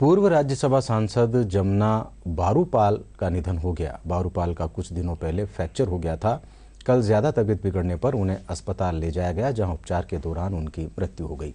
पूर्व राज्यसभा सांसद जमुना बारूपाल का निधन हो गया बारूपाल का कुछ दिनों पहले फ्रैक्चर हो गया था कल ज़्यादा तबीयत बिगड़ने पर उन्हें अस्पताल ले जाया गया जहां उपचार के दौरान उनकी मृत्यु हो गई